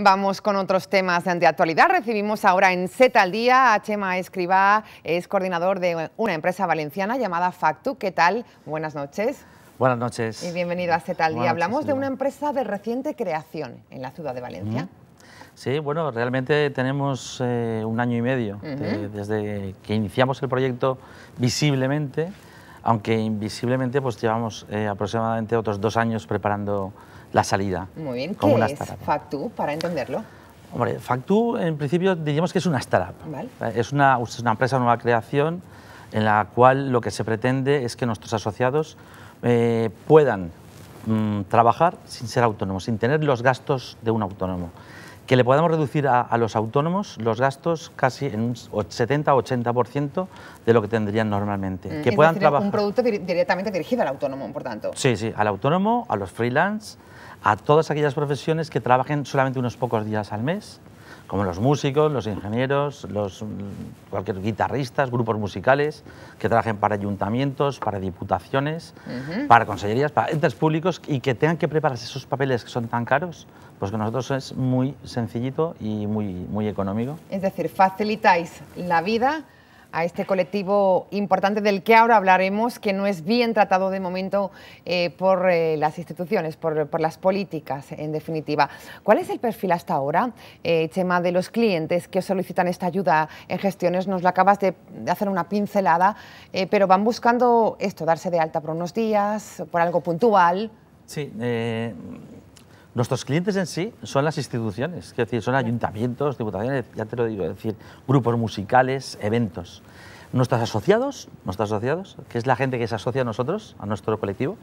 Vamos con otros temas de actualidad. Recibimos ahora en Z al Día a Chema Escribá, es coordinador de una empresa valenciana llamada Factu. ¿Qué tal? Buenas noches. Buenas noches. Y bienvenido a Z al Día. Hablamos de una empresa de reciente creación en la ciudad de Valencia. Sí, bueno, realmente tenemos eh, un año y medio desde que iniciamos el proyecto visiblemente aunque invisiblemente pues, llevamos eh, aproximadamente otros dos años preparando la salida. Muy bien, ¿qué es Factu para entenderlo? Hombre, Factu en principio diríamos que es una startup. Eh, es, una, empresa nueva creación en la cual lo que se pretende es que nuestros asociados eh, puedan mm, trabajar sin ser autónomos, sin tener los gastos de un autónomo que le podamos reducir a, los autónomos los gastos casi en un 70-80% de lo que tendrían normalmente. Mm, que puedan trabajar. Un producto directamente dirigido al autónomo, por tanto. Sí, sí, al autónomo, a los freelance, a todas aquellas profesiones que trabajen solamente unos pocos días al mes como los músicos, los ingenieros, los mm, cualquier guitarristas, grupos musicales que trabajen para ayuntamientos, para diputaciones, para consellerías, para entes públicos y que tengan que prepararse esos papeles que son tan caros, pues que nosotros es muy sencillito y muy muy económico. Es decir, facilitáis la vida a este colectivo importante del que ahora hablaremos, que no es bien tratado de momento eh, por eh, las instituciones, por, las políticas, en definitiva. ¿Cuál es el perfil hasta ahora, eh, Chema, de los clientes que solicitan esta ayuda en gestiones? Nos lo acabas de, hacer una pincelada, pero van buscando esto, darse de alta por unos días, por algo puntual. Sí, Nuestros clientes en sí son las instituciones, es decir, son ayuntamientos, diputaciones, ya te lo digo, es decir, grupos musicales, eventos. Nuestros asociados, nuestros asociados, que es la gente que se asocia a nosotros, a nuestro colectivo,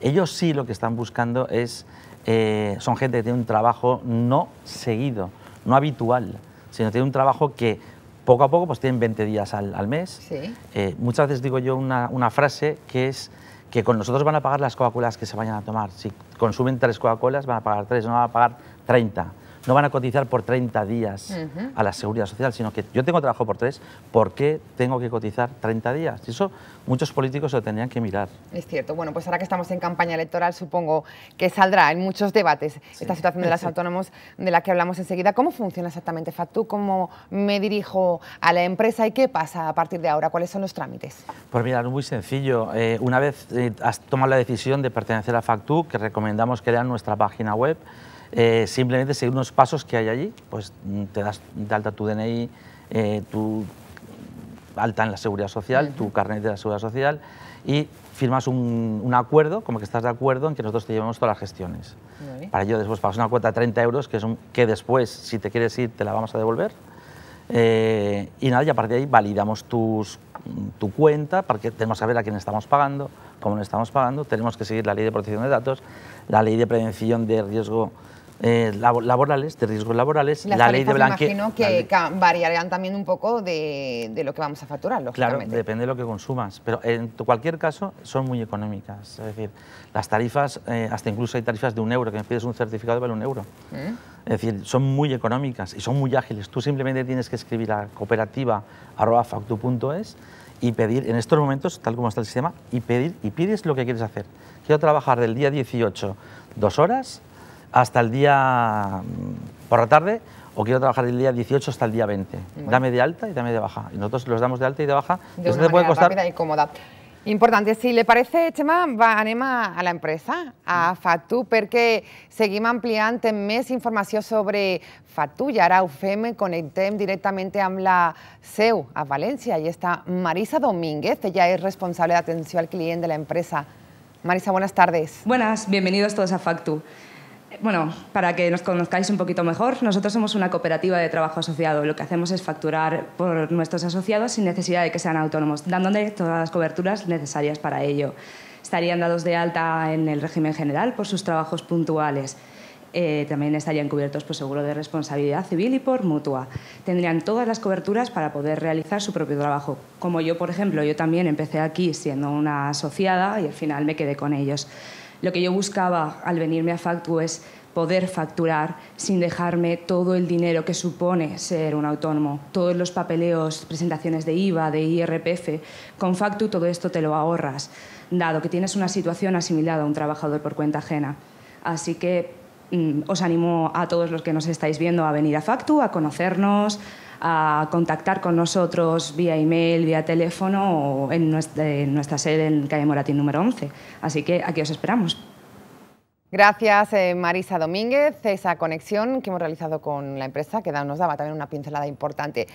ellos sí lo que están buscando es, eh, son gente que tiene un trabajo no seguido, no habitual, sino tiene un trabajo que poco a poco pues tienen 20 días al, mes. Eh, muchas veces digo yo una frase que es que con nosotros van a pagar las Coca-Colas que se vayan a tomar. Si consumen tres Coca-Colas, van a pagar tres, no van a pagar treinta no van a cotizar por 30 días a la seguridad social, sino que yo tengo trabajo por tres, ¿por qué tengo que cotizar 30 días? Y eso muchos políticos lo tendrían que mirar. Es cierto. Bueno, pues ahora que estamos en campaña electoral, supongo que saldrá en muchos debates esta situación de las autónomos de la que hablamos enseguida. ¿Cómo funciona exactamente Factu? ¿Cómo me dirijo a la empresa y qué pasa a partir de ahora? ¿Cuáles son los trámites? Pues mira, muy sencillo. Eh, una vez eh, has tomado la decisión de pertenecer a Factu, que recomendamos crear nuestra página web, eh, simplemente seguir unos pasos que hay allí, pues mm, te das de alta tu DNI, eh, tu alta en la seguridad social, tu carnet de la seguridad social y firmas un, acuerdo, como que estás de acuerdo en que nosotros te llevamos todas las gestiones. Para ello después pagas una cuota de 30 euros, que, es que después, si te quieres ir, te la vamos a devolver. Eh, y nada, y a partir de ahí validamos tus, tu cuenta, porque tenemos que saber a quién estamos pagando, cómo le estamos pagando, tenemos que seguir la ley de protección de datos, la ley de prevención de riesgo eh, laborales, de riesgos laborales, la ley de blanqueo. imagino que variarán también un poco de, lo que vamos a facturar, lógicamente. Claro, depende de lo que consumas, pero en cualquier caso son muy económicas. Es decir, las tarifas, eh, hasta incluso hay tarifas de un euro, que me pides un certificado vale un euro. Mm. Es decir, son muy económicas y son muy ágiles. Tú simplemente tienes que escribir a cooperativa.factu.es y pedir, en estos momentos, tal como está el sistema, y pedir y pides lo que quieres hacer. Quiero trabajar del día 18 dos horas hasta el día mm, por la tarde o quiero trabajar del día 18 hasta el día 20. Dame de alta y dame de baja. Y nosotros los damos de alta y de baja. De una puede costar... cómoda. Importante, si le parece, Chema, va a, a la empresa, a mm. Fatu, porque seguimos ampliando mes información sobre Fatu y ahora ho fem, directamente directamente la seu a Valencia y está Marisa Domínguez, ella es responsable de atención al cliente de la empresa. Marisa, buenas tardes. Buenas, bienvenidos todos a FATU bueno, para que nos conozcáis un poquito mejor, nosotros somos una cooperativa de trabajo asociado. Lo que hacemos es facturar por nuestros asociados sin necesidad de que sean autónomos, dándole todas las coberturas necesarias para ello. Estarían dados de alta en el régimen general por sus trabajos puntuales. Eh, también estarían cubiertos por seguro de responsabilidad civil y por mutua. Tendrían todas las coberturas para poder realizar su propio trabajo. Como yo, por ejemplo, yo también empecé aquí siendo una asociada y al final me quedé con ellos. Lo que yo buscaba al venirme a Factu es poder facturar sin dejarme todo el dinero que supone ser un autónomo, todos los papeleos, presentaciones de IVA, de IRPF. Con Factu todo esto te lo ahorras, dado que tienes una situación asimilada a un trabajador por cuenta ajena. Así que mm, os animo a todos los que nos estáis viendo a venir a Factu, a conocernos, a contactar con nosotros vía email, vía teléfono o en nuestra, sede en calle Moratín número 11. Así que aquí os esperamos. Gracias eh, Marisa Domínguez, esa conexión que hemos realizado con la empresa que nos daba también una pincelada importante.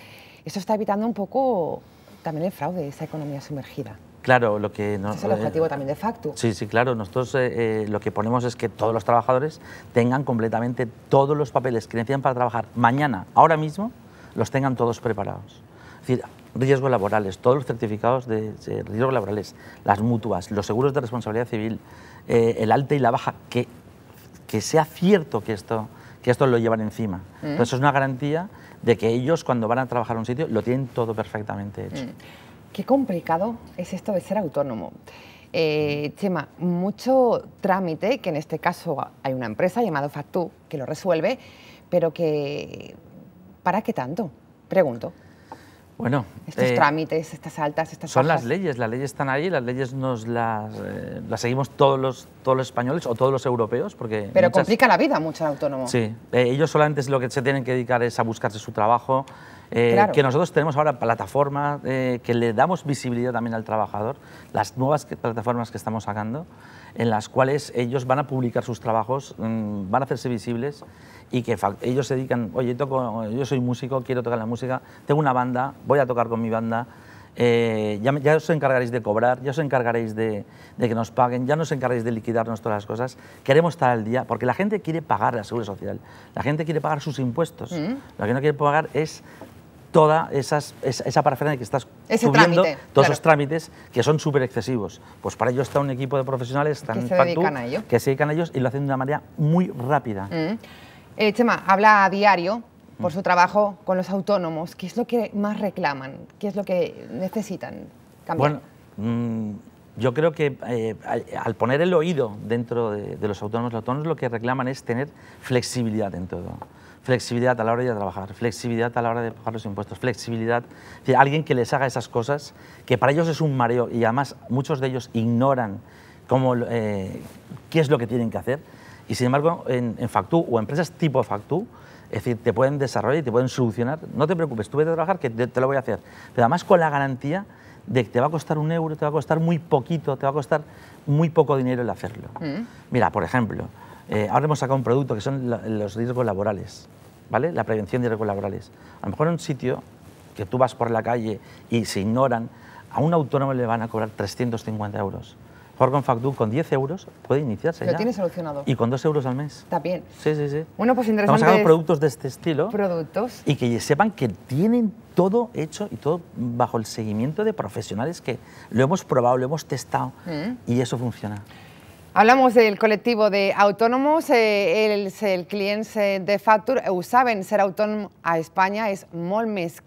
Eso está evitando un poco también el fraude, esa economía sumergida. Claro, lo que... No, es el objetivo también de facto. Sí, sí, claro. Nosotros eh, eh, lo que ponemos es que todos los trabajadores tengan completamente todos los papeles que necesitan para trabajar mañana, ahora mismo, los tengan todos preparados. Es decir, riesgos laborales, todos los certificados de riesgos laborales, las mutuas, los seguros de responsabilidad civil, eh, el alta y la baja, que, que sea cierto que esto, que esto lo llevan encima. Mm. ...eso es una garantía de que ellos cuando van a trabajar a un sitio lo tienen todo perfectamente hecho. Mm. Qué complicado es esto de ser autónomo. Eh, Chema, mucho trámite, que en este caso hay una empresa llamada Factu que lo resuelve, pero que ¿Para qué tanto? Pregunto. Bueno, estos eh, trámites, estas altas, estas Son las leyes, las leyes están ahí, las leyes nos eh, las, seguimos todos los, todos los españoles o todos los europeos. porque Pero complica la vida mucho al autónomo. Sí, eh, ellos solamente lo que se tienen que dedicar es a buscarse su trabajo, que nosotros tenemos ahora plataformas que le damos visibilidad también al trabajador, las nuevas plataformas que estamos sacando en las cuales ellos van a publicar sus trabajos, mm, van a hacerse visibles y que ellos se dedican, oye, yo soy músico, quiero tocar la música, tengo una banda, voy a tocar con mi banda, eh, ya, os encargaréis de cobrar, ya os encargaréis de, que nos paguen, ya nos encargaréis de liquidarnos todas las cosas. Queremos estar al día, porque la gente quiere pagar la seguridad social, la gente quiere pagar sus impuestos. Mm. Lo que no quiere pagar es toda esa, que estás todos esos trámites que son súper excesivos. Pues para ello está un equipo de profesionales que se dedican a ellos y lo hacen de una manera muy rápida. Mm. Eh, Chema, habla a diario por mm. su trabajo con los autónomos. ¿Qué es lo que más reclaman? ¿Qué es lo que necesitan cambiar? Bueno, mm, yo creo que eh, al poner el oído dentro de, los autónomos, los autónomos lo que reclaman es tener flexibilidad en todo flexibilidad a la hora de trabajar, flexibilidad a la hora de pagar los impuestos, flexibilidad, alguien que les haga esas cosas, que para ellos es un mareo y además muchos de ellos ignoran cómo, eh, qué es lo que tienen que hacer. Y sin embargo, en, Factú o empresas tipo Factú, es decir, te pueden desarrollar y te pueden solucionar. No te preocupes, tú vete a trabajar que te, lo voy a hacer. Pero además con la garantía de que te va a costar un euro, te va a costar muy poquito, te va a costar muy poco dinero el hacerlo. Mm. Mira, por ejemplo, eh, ahora hemos sacado un producto que son los riesgos laborales, ¿vale? La prevención de riesgos laborales. A lo mejor en un sitio que tú vas por la calle y se ignoran, a un autónomo le van a cobrar 350 euros. con Factu con 10 euros puede iniciarse Lo tiene solucionado. Y con 2 euros al mes. También. Sí, sí, sí. Bueno, pues interesante. Hemos sacado productos de este estilo. Productos. Y que sepan que tienen todo hecho y todo bajo el seguimiento de profesionales que lo hemos probado, lo hemos testado mm. y eso funciona. Hablamos del colectivo de autónomos. el, eh, el cliente de Factur, eh, saben ser autónomo a España es más más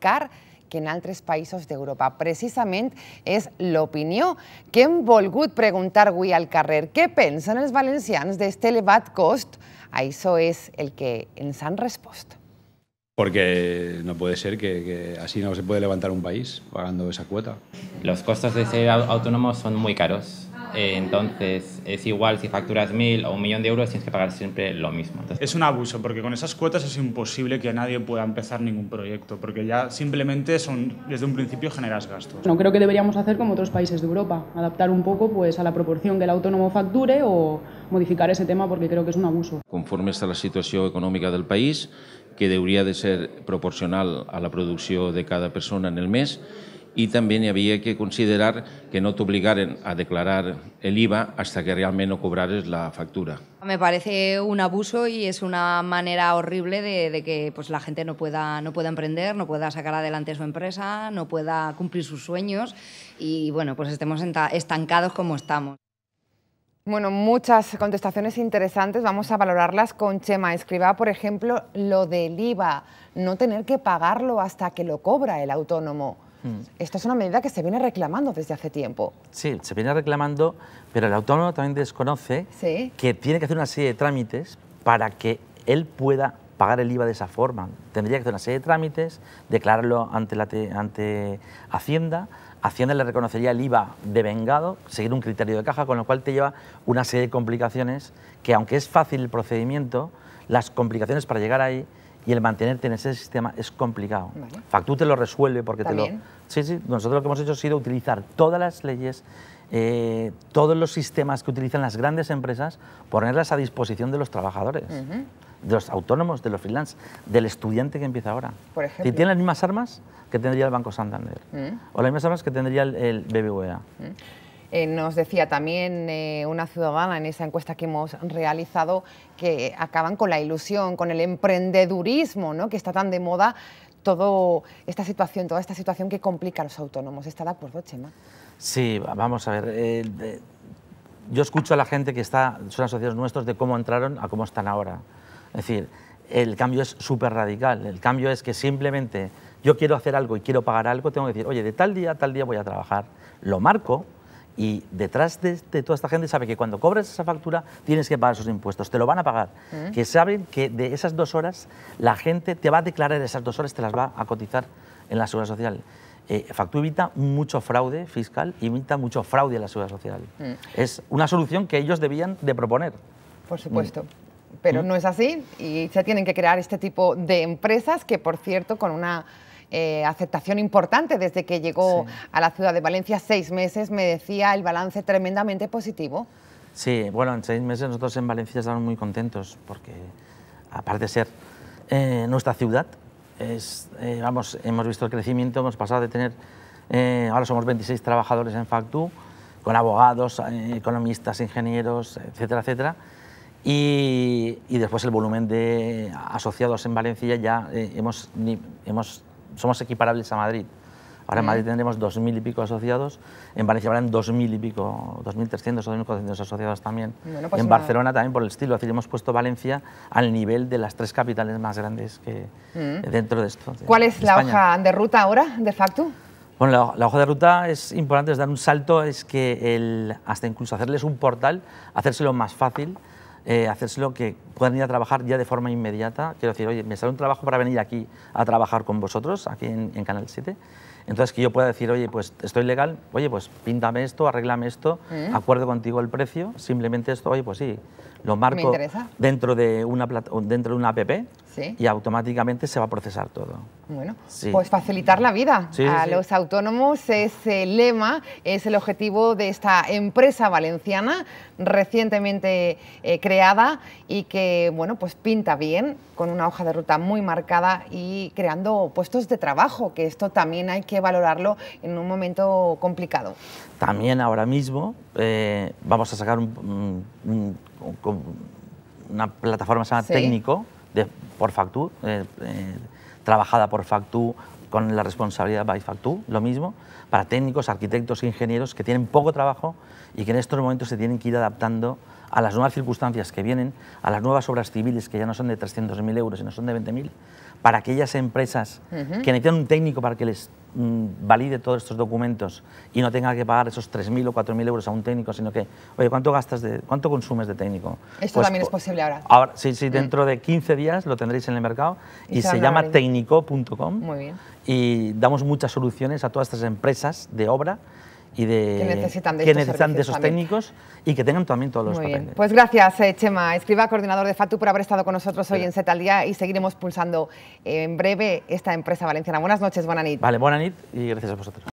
que en otros de Europa. Precisamente es la opinión que en volgut preguntar hoy al carrer. piensan los valencianos de este elevado cost? Eso es el que en han respondido porque no puede ser que, así no se puede levantar un país pagando esa cuota. Los costos de ser autónomo son muy caros. Eh, entonces, es igual si facturas mil o un millón de euros, tienes que pagar siempre lo mismo. es un abuso, porque con esas cuotas es imposible que nadie pueda empezar ningún proyecto, porque ya simplemente son, desde un principio generas gastos. No creo que deberíamos hacer como otros países de Europa, adaptar un poco pues, a la proporción que el autónomo facture o modificar ese tema, porque creo que es un abuso. Conforme está la situación económica del país, que debería de ser proporcional a la producción de cada persona en el mes y también había que considerar que no te obligaran a declarar el IVA hasta que realmente no cobrares la factura. Me parece un abuso y es una manera horrible de, que pues, la gente no pueda, no pueda emprender, no pueda sacar adelante su empresa, no pueda cumplir sus sueños y bueno, pues estemos estancados como estamos. Bueno, muchas contestaciones interesantes, vamos a valorarlas con Chema. Escriba, por ejemplo, lo del IVA, no tener que pagarlo hasta que lo cobra el autónomo. Esta mm. Esto es una medida que se viene reclamando desde hace tiempo. Sí, se viene reclamando, pero el autónomo también desconoce que tiene que hacer una serie de trámites para que él pueda pagar el IVA de esa forma. Tendría que hacer una serie de trámites, declararlo ante, la, ante Hacienda, Hacienda le reconocería el IVA de vengado, seguir un criterio de caja, con lo cual te lleva una serie de complicaciones que, aunque es fácil el procedimiento, las complicaciones para llegar ahí y el mantenerte en ese sistema es complicado. Factú te lo resuelve porque te lo... Sí, sí, nosotros lo que hemos hecho ha sido utilizar todas las leyes, eh, todos los sistemas que utilizan las grandes empresas, ponerlas a disposición de los trabajadores de los autónomos, de los freelance, del estudiante que empieza ahora. Por ejemplo. Si tiene las mismas armas que tendría el Banco Santander mm. o las mismas armas que tendría el, BBVA. Mm. Eh, nos decía también eh, una ciudadana en esa encuesta que hemos realizado que acaban con la ilusión, con el emprendedurismo, ¿no? que está tan de moda todo esta situación, toda esta situación que complica a los autónomos. ¿Está de acuerdo, Chema? Sí, vamos a ver. Eh, yo escucho a la gente que está, son asociados nuestros de cómo entraron a cómo están ahora. Es decir, el cambio es súper radical. El cambio es que simplemente yo quiero hacer algo y quiero pagar algo, tengo que decir, oye, de tal día a tal día voy a trabajar. Lo marco y detrás de, toda esta gente sabe que cuando cobras esa factura tienes que pagar sus impuestos, te lo van a pagar. Mm. Que saben que de esas dos horas la gente te va a declarar esas dos horas, te las va a cotizar en la seguridad social. Eh, evita mucho fraude fiscal y evita mucho fraude en la seguridad social. Mm. Es una solución que ellos debían de proponer. Por supuesto. Mm pero no es así y se tienen que crear este tipo de empresas que, por cierto, con una eh, aceptación importante desde que llegó a la ciudad de Valencia, seis meses, me decía el balance tremendamente positivo. Sí, bueno, en seis meses nosotros en Valencia estamos muy contentos porque, aparte de ser eh, nuestra ciudad, eh, vamos, hemos visto el crecimiento, hemos pasado de tener, ahora somos 26 trabajadores en Factu, con abogados, economistas, ingenieros, etcétera, etcétera, y, después el volumen de asociados en Valencia ya eh, hemos, somos equiparables a Madrid. Ahora en Madrid tendremos 2.000 y pico asociados, en Valencia habrán 2.000 y pico, 2.300 o 2.400 asociados también. Pues en Barcelona también por el estilo, es hemos puesto Valencia al nivel de las tres capitales más grandes que dentro de esto. ¿Cuál es la hoja de ruta ahora, de facto? Bueno, la, hoja de ruta es importante, es dar un salto, es que el, hasta incluso hacerles un portal, hacérselo más fácil, eh, hacérselo que puedan ir a trabajar ya de forma inmediata. Quiero decir, oye, me sale un trabajo para venir aquí a trabajar con vosotros, aquí en, Canal 7. Entonces, que yo pueda decir, oye, pues estoy legal, oye, pues píntame esto, arréglame esto, ¿Eh? acuerdo contigo el precio, simplemente esto, oye, pues sí, lo marco dentro de una dentro de una app y automáticamente se va a procesar todo. Bueno, pues facilitar la vida a los autónomos es el lema, es el objetivo de esta empresa valenciana recientemente eh, creada y que bueno, pues pinta bien con una hoja de ruta muy marcada y creando puestos de trabajo, que esto también hay que valorarlo en un momento complicado. También ahora mismo eh, vamos a sacar un una plataforma se llama Técnico por factur eh, eh, trabajada por Factu con la responsabilidad by Factu, lo mismo, para técnicos, arquitectos, ingenieros que tienen poco trabajo y que en estos momentos se tienen que ir adaptando a las nuevas circunstancias que vienen, a las nuevas obras civiles que ya no son de 300.000 euros, sino son de 20.000, para aquellas empresas que necesitan un técnico para que les Mm, valide todos estos documentos y no tenga que pagar esos 3.000 o 4.000 euros a un técnico, sino que, oye, ¿cuánto gastas de, cuánto consumes de técnico? Esto pues también es posible ahora. Ahora, sí, sí, mm. dentro de 15 días lo tendréis en el mercado y, se, llama técnico.com. Muy Y damos muchas soluciones a todas estas empresas de obra y de que necesitan de, esos técnicos y que tengan también todos los Muy Pues gracias, eh, Chema, escriba coordinador de FATU, por haber estado con nosotros hoy en Z al Día y seguiremos pulsando en breve esta empresa valenciana. Buenas noches, buena nit. Vale, buena nit y gracias a vosotros.